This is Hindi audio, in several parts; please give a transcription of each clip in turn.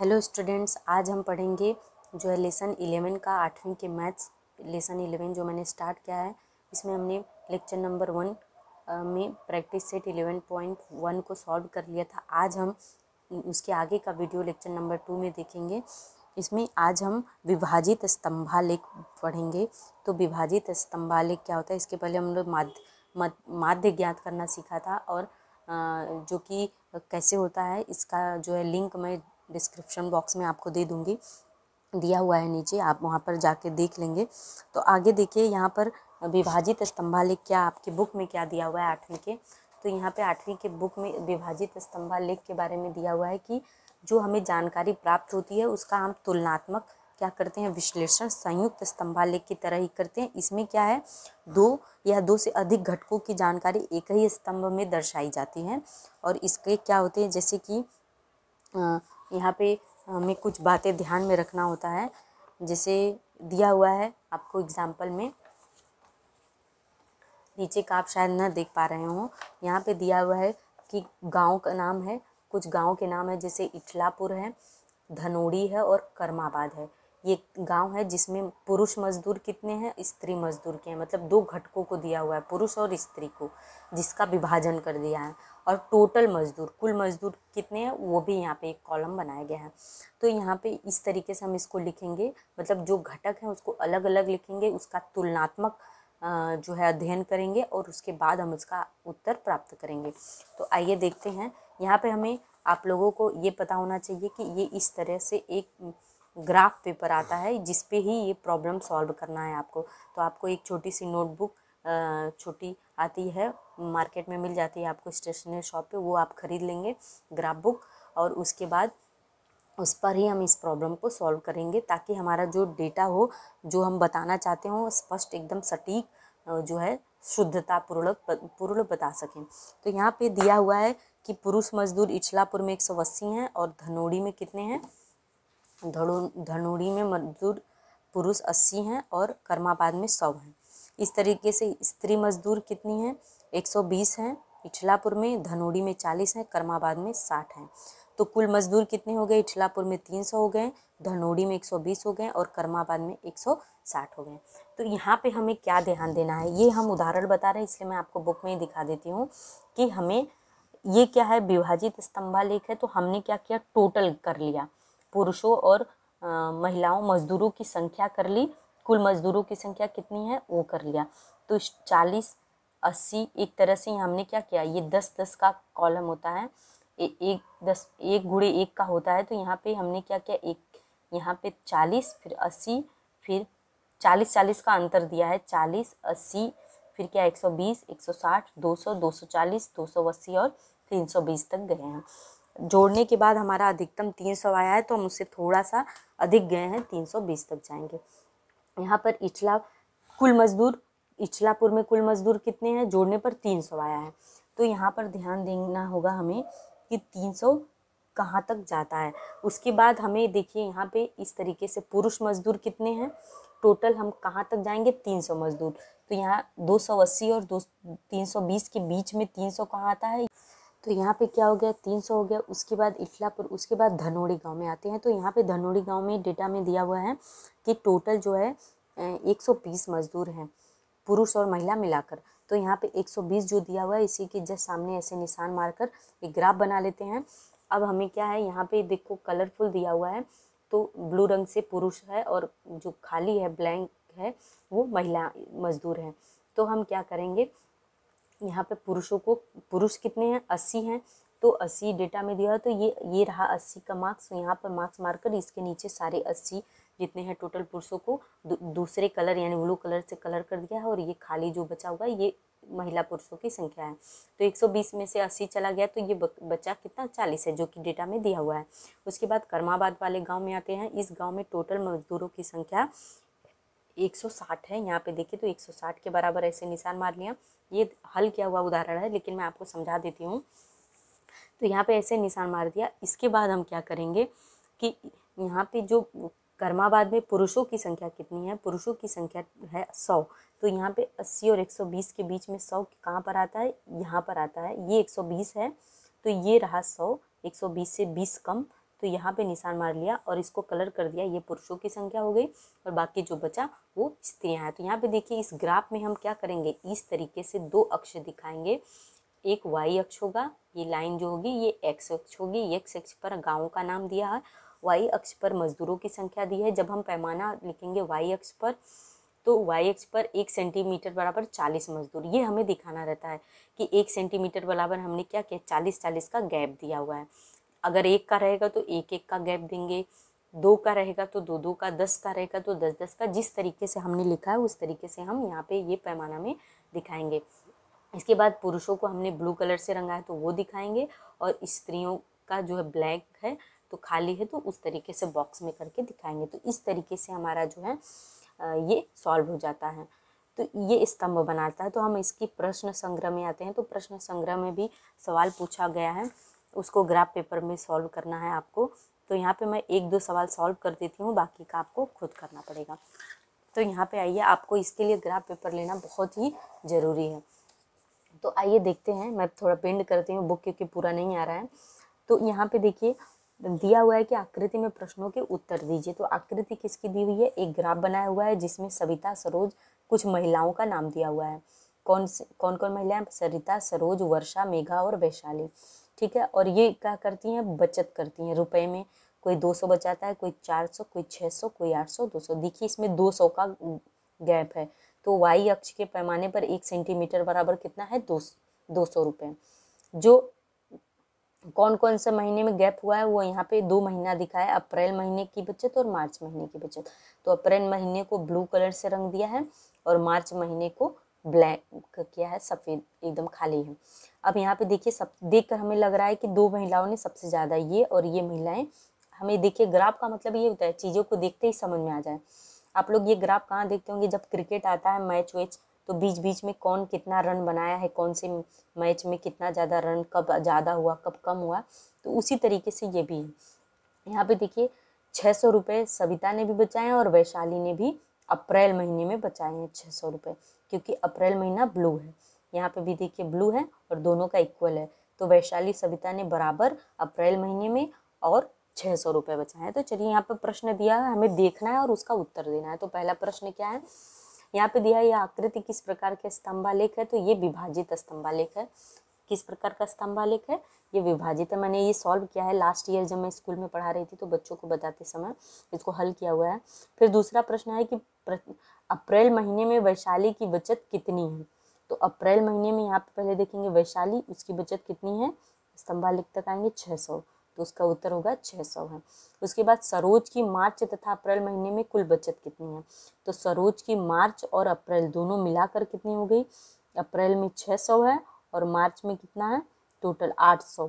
हेलो स्टूडेंट्स आज हम पढ़ेंगे जो है लेसन इलेवन का आठवीं के मैथ्स लेसन इलेवन जो मैंने स्टार्ट किया है इसमें हमने लेक्चर नंबर वन में practice set eleven point one को सॉल्व कर लिया था आज हम उसके आगे का वीडियो लेक्चर नंबर टू में देखेंगे इसमें आज हम विभाजित स्तंभालेख पढ़ेंगे तो विभाजित स्तंभालेख क्या होता है इसके पहले हम लोग माध्य माध्य ज्ञात करना सीखा था और जो कि कैसे होता है इसका जो है लिंक मैं डिस्क्रिप्शन बॉक्स में आपको दे दूँगी दिया हुआ है नीचे आप वहाँ पर जाके देख लेंगे तो आगे देखिए यहाँ पर विभाजित स्तंभालेख क्या आपके बुक में क्या दिया हुआ है आठवीं के तो यहाँ पे आठवीं के बुक में विभाजित स्तंभालेख के बारे में दिया हुआ है कि जो हमें जानकारी प्राप्त होती है उसका हम तुलनात्मक क्या करते हैं विश्लेषण संयुक्त स्तंभालेख की तरह ही करते हैं इसमें क्या है दो या दो से अधिक घटकों की जानकारी एक ही स्तंभ में दर्शाई जाती है और इसके क्या होते हैं जैसे कि यहाँ पे हमें कुछ बातें ध्यान में रखना होता है जैसे दिया हुआ है आपको एग्ज़ाम्पल में नीचे का आप शायद ना देख पा रहे हो यहाँ पे दिया हुआ है कि गांव का नाम है कुछ गांव के नाम है जैसे इटलापुर है धनोड़ी है और कर्माबाद है ये गांव है जिसमें पुरुष मजदूर कितने हैं स्त्री मजदूर के हैं मतलब दो घटकों को दिया हुआ है पुरुष और स्त्री को जिसका विभाजन कर दिया है और टोटल मजदूर कुल मजदूर कितने हैं वो भी यहाँ पे एक कॉलम बनाया गया है तो यहाँ पे इस तरीके से हम इसको लिखेंगे मतलब जो घटक है उसको अलग अलग लिखेंगे उसका तुलनात्मक जो है अध्ययन करेंगे और उसके बाद हम उसका उत्तर प्राप्त करेंगे तो आइए देखते हैं यहाँ पर हमें आप लोगों को ये पता होना चाहिए कि ये इस तरह से एक ग्राफ पेपर आता है जिस पे ही ये प्रॉब्लम सॉल्व करना है आपको तो आपको एक छोटी सी नोटबुक छोटी आती है मार्केट में मिल जाती है आपको स्टेशनरी शॉप पे वो आप ख़रीद लेंगे ग्राफ बुक और उसके बाद उस पर ही हम इस प्रॉब्लम को सॉल्व करेंगे ताकि हमारा जो डेटा हो जो हम बताना चाहते हों स्पष्ट एकदम सटीक जो है शुद्धता पूर्ण पूर्ण बता सकें तो यहाँ पे दिया हुआ है कि पुरुष मजदूर इचलापुर में एक सौ अस्सी हैं और धनोड़ी में कितने हैं धनुड़ी में मजदूर पुरुष अस्सी हैं और कर्माबाद में सौ हैं इस तरीके से स्त्री मजदूर कितनी हैं एक सौ बीस हैं इछलापुर में धनोड़ी में चालीस हैं कर्माबाद में साठ हैं तो कुल मजदूर कितने हो गए इछलापुर में तीन सौ हो गए धनोड़ी में एक सौ बीस हो गए और कर्माबाद में एक सौ साठ हो गए तो यहाँ पे हमें क्या ध्यान देना है ये हम उदाहरण बता रहे हैं इसलिए मैं आपको बुक में ही दिखा देती हूँ कि हमें ये क्या है विभाजित स्तंभालेख है तो हमने क्या किया टोटल कर लिया पुरुषों और महिलाओं मजदूरों की संख्या कर ली कुल मजदूरों की संख्या कितनी है वो कर लिया तो चालीस अस्सी एक तरह से हमने क्या किया ये दस दस का कॉलम होता है ए, एक दस एक घुड़े एक का होता है तो यहाँ पे हमने क्या किया एक यहाँ पे चालीस फिर अस्सी फिर चालीस चालीस का अंतर दिया है चालीस अस्सी फिर क्या एक सौ बीस एक सौ साठ दो सौ दो सौ चालीस दो सौ अस्सी और तीन सौ बीस तक गए हैं जोड़ने के बाद हमारा अधिकतम तीन सौ आया है तो हम उससे थोड़ा सा अधिक गए हैं तीन सौ बीस तक जाएंगे यहाँ पर इचला कुल मजदूर इचलापुर में कुल मजदूर कितने हैं जोड़ने पर तीन सौ आया है तो यहाँ पर ध्यान देना होगा हमें कि तीन सौ कहाँ तक जाता है उसके बाद हमें देखिए यहाँ पे इस तरीके से पुरुष मजदूर कितने हैं टोटल हम कहाँ तक जाएंगे तीन सौ मजदूर तो यहाँ दो सौ अस्सी और दो तीन सौ बीस के बीच में तीन सौ कहाँ आता है तो यहाँ पे क्या हो गया तीन सौ हो गया उसके बाद इफलापुर उसके बाद धनोड़ी गांव में आते हैं तो यहाँ पे धनोड़ी गांव में डेटा में दिया हुआ है कि टोटल जो है एक सौ बीस मज़दूर हैं पुरुष और महिला मिलाकर तो यहाँ पे एक सौ बीस जो दिया हुआ है इसी के जस्ट सामने ऐसे निशान मारकर एक ग्राफ बना लेते हैं अब हमें क्या है यहाँ पे देखो कलरफुल दिया हुआ है तो ब्लू रंग से पुरुष है और जो खाली है ब्लैंक है वो महिला मजदूर है तो हम क्या करेंगे यहाँ पे पुरुषों को पुरुष कितने हैं अस्सी हैं तो अस्सी डेटा में दिया तो ये ये रहा अस्सी का मार्क्स तो यहाँ पर मार्क्स मारकर इसके नीचे सारे अस्सी जितने हैं टोटल पुरुषों को दूसरे कलर यानी ब्लू कलर से कलर कर दिया है और ये खाली जो बचा हुआ है ये महिला पुरुषों की संख्या है तो 120 में से 80 चला गया तो ये बच्चा कितना 40 है जो कि डेटा में दिया हुआ है उसके बाद कर्माबाद वाले गांव में आते हैं इस गांव में टोटल मजदूरों की संख्या 160 है यहाँ पे देखिए तो 160 के बराबर ऐसे निशान मार लिया ये हल किया हुआ उदाहरण है लेकिन मैं आपको समझा देती हूँ तो यहाँ पे ऐसे निशान मार दिया इसके बाद हम क्या करेंगे कि यहाँ पे जो कर्माबाद में पुरुषों की संख्या कितनी है पुरुषों की संख्या है सौ तो यहाँ पे अस्सी और एक सौ बीस के बीच में सौ कहाँ पर आता है यहाँ पर आता है ये एक सौ बीस है तो ये रहा सौ एक सौ बीस से बीस कम तो यहाँ पे निशान मार लिया और इसको कलर कर दिया ये पुरुषों की संख्या हो गई और बाकी जो बचा वो स्त्रियाँ हैं तो यहाँ पे देखिए इस ग्राफ में हम क्या करेंगे इस तरीके से दो अक्ष दिखाएंगे एक वाई अक्ष होगा ये लाइन जो होगी ये एक्स अक्ष होगी एक्स अक्ष पर गाँव का नाम दिया है वाई अक्ष पर मजदूरों की संख्या दी है जब हम पैमाना लिखेंगे वाई अक्ष पर तो वाई एक्स पर एक सेंटीमीटर बराबर चालीस मजदूर ये हमें दिखाना रहता है कि एक सेंटीमीटर बराबर हमने क्या किया चालीस चालीस का गैप दिया हुआ है अगर एक का रहेगा तो एक एक का गैप देंगे दो का रहेगा तो दो दो का दस का रहेगा तो दस दस का जिस तरीके से हमने लिखा है उस तरीके से हम यहाँ पे ये पैमाना में दिखाएंगे इसके बाद पुरुषों को हमने ब्लू कलर से रंगा है तो वो दिखाएंगे और स्त्रियों का जो है ब्लैक है तो खाली है तो उस तरीके से बॉक्स में करके दिखाएंगे तो इस तरीके से हमारा जो है ये सॉल्व हो जाता है तो ये स्तंभ बनाता है तो हम इसकी प्रश्न संग्रह में आते हैं तो प्रश्न संग्रह में भी सवाल पूछा गया है उसको ग्राफ पेपर में सॉल्व करना है आपको तो यहाँ पे मैं एक दो सवाल सॉल्व कर देती हूँ बाकी का आपको खुद करना पड़ेगा तो यहाँ पे आइए आपको इसके लिए ग्राफ पेपर लेना बहुत ही ज़रूरी है तो आइए देखते हैं मैं थोड़ा पेंट करती हूँ बुक क्योंकि पूरा नहीं आ रहा है तो यहाँ पे देखिए दिया हुआ है कि आकृति में प्रश्नों के उत्तर दीजिए तो आकृति किसकी दी हुई है एक ग्राफ बनाया हुआ है जिसमें सविता सरोज कुछ महिलाओं का नाम दिया हुआ है कौन से कौन कौन महिलाएं सरिता सरोज वर्षा मेघा और वैशाली ठीक है और ये क्या करती हैं बचत करती हैं रुपए में कोई दो सौ बचाता है कोई चार सौ कोई छः सौ कोई आठ सौ दो सौ देखिए इसमें दो सौ का गैप है तो वाई अक्ष के पैमाने पर एक सेंटीमीटर बराबर कितना है दो दो सौ रुपये जो कौन कौन से महीने में गैप हुआ है वो यहाँ पे दो महीना दिखा है अप्रैल महीने की बचत और मार्च महीने की बचत तो अप्रैल महीने को ब्लू कलर से रंग दिया है और मार्च महीने को ब्लैक किया है सफ़ेद एकदम खाली है अब यहाँ पे देखिए सब कर हमें लग रहा है कि दो महिलाओं ने सबसे ज़्यादा ये और ये महिलाएं हमें देखिए ग्राफ का मतलब ये होता है चीज़ों को देखते ही समझ में आ जाए आप लोग ये ग्राफ कहाँ देखते होंगे जब क्रिकेट आता है मैच वैच तो बीच बीच में कौन कितना रन बनाया है कौन से मैच में कितना ज़्यादा रन कब ज़्यादा हुआ कब कम हुआ तो उसी तरीके से ये भी है यहाँ पे देखिए छः सौ रुपये सविता ने भी बचाए हैं और वैशाली ने भी अप्रैल महीने में बचाए हैं छः सौ रुपये क्योंकि अप्रैल महीना ब्लू है यहाँ पे भी देखिए ब्लू है और दोनों का इक्वल है तो वैशाली सविता ने बराबर अप्रैल महीने में और छः सौ रुपये बचाए हैं तो चलिए यहाँ पे प्रश्न दिया है हमें देखना है और उसका उत्तर देना है तो पहला प्रश्न क्या है यहाँ पे दिया है यह आकृति किस प्रकार के स्तंभालेख है तो ये विभाजित स्तंभालेख है किस प्रकार का स्तंभालेख है ये विभाजित है मैंने ये सॉल्व किया है लास्ट ईयर जब मैं स्कूल में पढ़ा रही थी तो बच्चों को बताते समय इसको हल किया हुआ है फिर दूसरा प्रश्न है कि अप्रैल महीने में वैशाली की बचत कितनी है तो अप्रैल महीने में यहाँ पे पहले देखेंगे वैशाली उसकी बचत कितनी है स्तंभा लिख तक आएंगे छः सौ तो उसका उत्तर होगा छः सौ है उसके बाद सरोज की मार्च तथा अप्रैल महीने में कुल बचत कितनी है तो सरोज की मार्च और अप्रैल दोनों मिलाकर कितनी हो गई अप्रैल में छः सौ है और मार्च में कितना है टोटल आठ सौ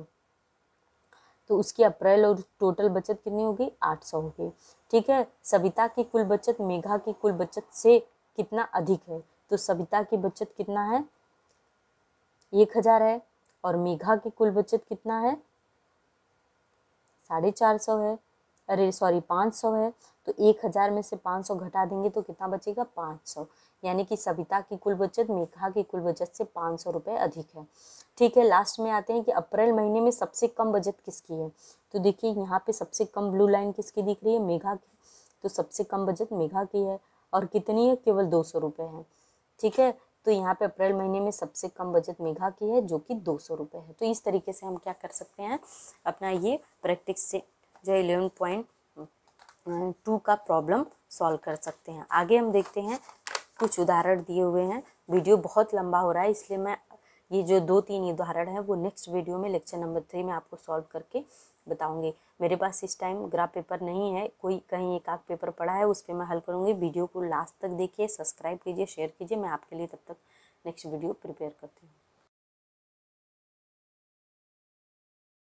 तो उसकी अप्रैल और टोटल बचत कितनी होगी आठ सौ हो गई ठीक है सविता की कुल बचत मेघा की कुल बचत से कितना अधिक है तो सविता की बचत कितना है एक हज़ार है और मेघा की कुल बचत कितना है साढ़े चार सौ है अरे सॉरी पाँच सौ है तो एक हज़ार में से पाँच सौ घटा देंगे तो कितना बचेगा पाँच सौ यानी कि सविता की कुल बचत मेघा की कुल बचत से पाँच सौ रुपये अधिक है ठीक है लास्ट में आते हैं कि अप्रैल महीने में सबसे कम बचत किसकी है तो देखिए यहाँ पे सबसे कम ब्लू लाइन किसकी दिख रही है मेघा की तो सबसे कम बचत मेघा की है और कितनी है केवल दो सौ रुपये है ठीक है तो यहाँ पे अप्रैल महीने में सबसे कम बजट मेघा की है जो कि दो सौ रुपये है तो इस तरीके से हम क्या कर सकते हैं अपना ये प्रैक्टिस से जो है इलेवन पॉइंट टू का प्रॉब्लम सॉल्व कर सकते हैं आगे हम देखते हैं कुछ उदाहरण दिए हुए हैं वीडियो बहुत लंबा हो रहा है इसलिए मैं ये जो दो तीन उदाहरण हैं वो नेक्स्ट वीडियो में लेक्चर नंबर थ्री में आपको सॉल्व करके बताऊंगी मेरे पास इस टाइम ग्राफ पेपर नहीं है कोई कहीं एक आध पेपर पड़ा है उस पर मैं हल करूँगी वीडियो को लास्ट तक देखिए सब्सक्राइब कीजिए शेयर कीजिए मैं आपके लिए तब तक नेक्स्ट वीडियो प्रिपेयर करती हूँ